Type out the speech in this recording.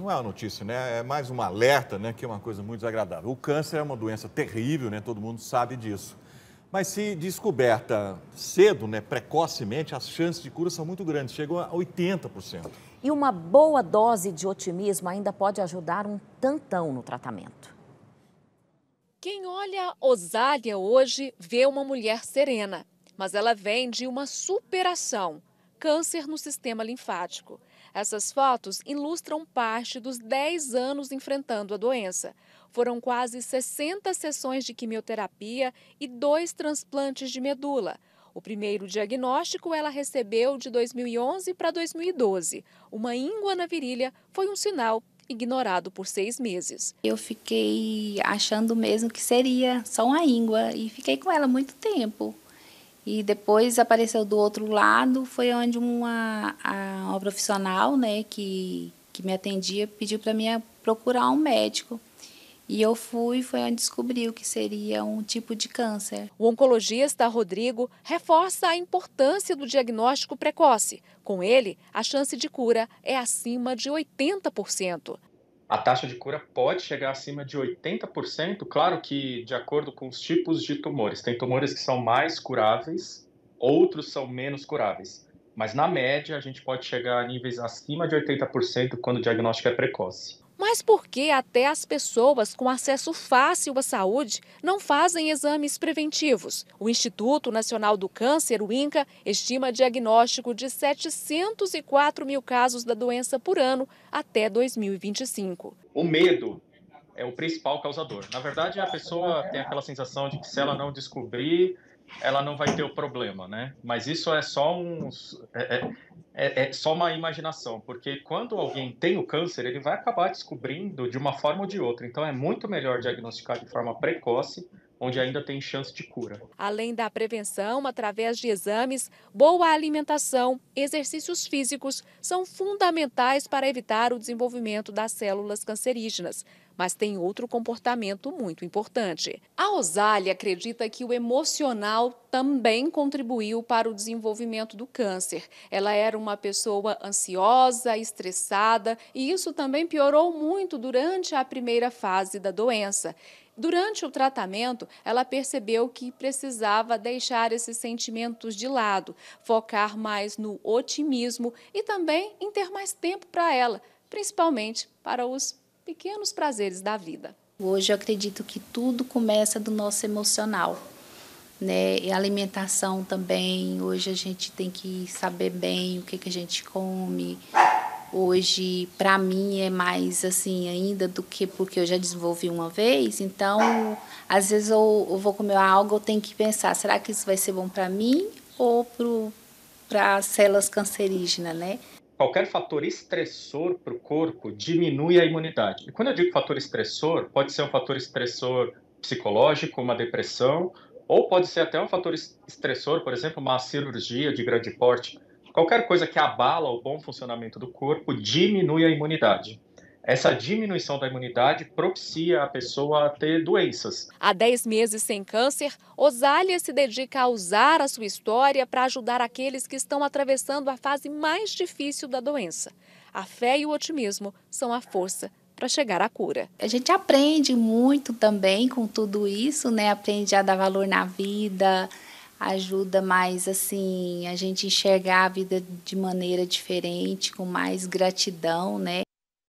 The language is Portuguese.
não é uma notícia, né? É mais um alerta, né? Que é uma coisa muito desagradável. O câncer é uma doença terrível, né? Todo mundo sabe disso. Mas se descoberta cedo, né, precocemente, as chances de cura são muito grandes, chegam a 80%. E uma boa dose de otimismo ainda pode ajudar um tantão no tratamento. Quem olha Osália hoje vê uma mulher serena, mas ela vem de uma superação, câncer no sistema linfático. Essas fotos ilustram parte dos 10 anos enfrentando a doença. Foram quase 60 sessões de quimioterapia e dois transplantes de medula. O primeiro diagnóstico ela recebeu de 2011 para 2012. Uma íngua na virilha foi um sinal ignorado por seis meses. Eu fiquei achando mesmo que seria só uma íngua e fiquei com ela muito tempo. E depois apareceu do outro lado, foi onde uma, a, uma profissional né, que, que me atendia pediu para mim procurar um médico. E eu fui, foi onde descobriu que seria um tipo de câncer. O oncologista Rodrigo reforça a importância do diagnóstico precoce. Com ele, a chance de cura é acima de 80% a taxa de cura pode chegar acima de 80%, claro que de acordo com os tipos de tumores. Tem tumores que são mais curáveis, outros são menos curáveis. Mas na média, a gente pode chegar a níveis acima de 80% quando o diagnóstico é precoce mas por que até as pessoas com acesso fácil à saúde não fazem exames preventivos? O Instituto Nacional do Câncer, o INCA, estima diagnóstico de 704 mil casos da doença por ano até 2025. O medo é o principal causador. Na verdade, a pessoa tem aquela sensação de que se ela não descobrir, ela não vai ter o problema, né? Mas isso é só um é, é, é, é, só uma imaginação, porque quando alguém tem o câncer, ele vai acabar descobrindo de uma forma ou de outra. Então é muito melhor diagnosticar de forma precoce onde ainda tem chance de cura. Além da prevenção, através de exames, boa alimentação, exercícios físicos são fundamentais para evitar o desenvolvimento das células cancerígenas. Mas tem outro comportamento muito importante. A Osália acredita que o emocional também contribuiu para o desenvolvimento do câncer. Ela era uma pessoa ansiosa, estressada, e isso também piorou muito durante a primeira fase da doença. Durante o tratamento, ela percebeu que precisava deixar esses sentimentos de lado, focar mais no otimismo e também em ter mais tempo para ela, principalmente para os pequenos prazeres da vida. Hoje eu acredito que tudo começa do nosso emocional, né? E alimentação também. Hoje a gente tem que saber bem o que, que a gente come, hoje para mim é mais assim ainda do que porque eu já desenvolvi uma vez. Então, às vezes eu, eu vou comer algo, eu tenho que pensar, será que isso vai ser bom para mim ou para células cancerígenas, né? Qualquer fator estressor para o corpo diminui a imunidade. E quando eu digo fator estressor, pode ser um fator estressor psicológico, uma depressão, ou pode ser até um fator estressor, por exemplo, uma cirurgia de grande porte Qualquer coisa que abala o bom funcionamento do corpo diminui a imunidade. Essa diminuição da imunidade propicia a pessoa a ter doenças. Há 10 meses sem câncer, Osália se dedica a usar a sua história para ajudar aqueles que estão atravessando a fase mais difícil da doença. A fé e o otimismo são a força para chegar à cura. A gente aprende muito também com tudo isso, né? Aprende a dar valor na vida, ajuda mais assim a gente enxergar a vida de maneira diferente, com mais gratidão, né?